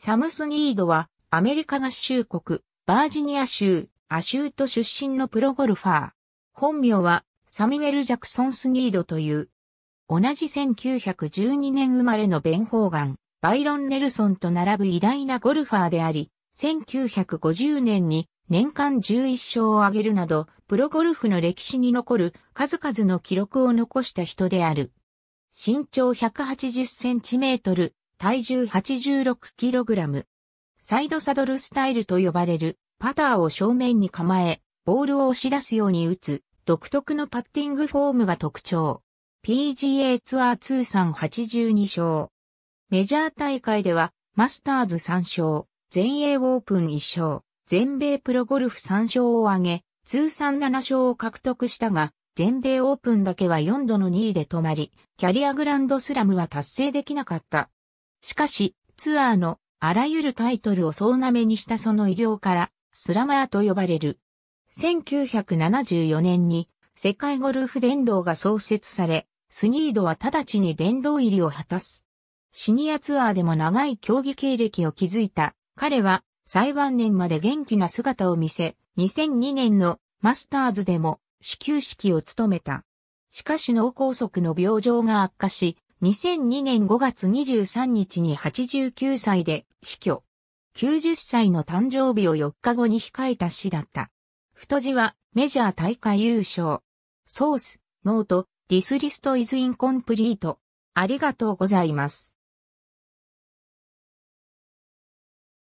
サムスニードはアメリカ合衆国バージニア州アシュート出身のプロゴルファー。本名はサミュエル・ジャクソン・スニードという。同じ1912年生まれのベン・ホーガン、バイロン・ネルソンと並ぶ偉大なゴルファーであり、1950年に年間11勝を挙げるなど、プロゴルフの歴史に残る数々の記録を残した人である。身長180センチメートル、体重 86kg。サイドサドルスタイルと呼ばれる、パターを正面に構え、ボールを押し出すように打つ、独特のパッティングフォームが特徴。PGA ツアー通算82勝。メジャー大会では、マスターズ3勝、全英オープン1勝、全米プロゴルフ3勝を挙げ、通算7勝を獲得したが、全米オープンだけは4度の2位で止まり、キャリアグランドスラムは達成できなかった。しかし、ツアーのあらゆるタイトルを総なめにしたその偉業から、スラマーと呼ばれる。1974年に世界ゴルフ殿堂が創設され、スニードは直ちに殿堂入りを果たす。シニアツアーでも長い競技経歴を築いた彼は最晩年まで元気な姿を見せ、2002年のマスターズでも始球式を務めた。しかし脳梗塞の病状が悪化し、2002年5月23日に89歳で死去。90歳の誕生日を4日後に控えた死だった。太字はメジャー大会優勝。ソース、ノート、ディスリストイズインコンプリート。ありがとうございます。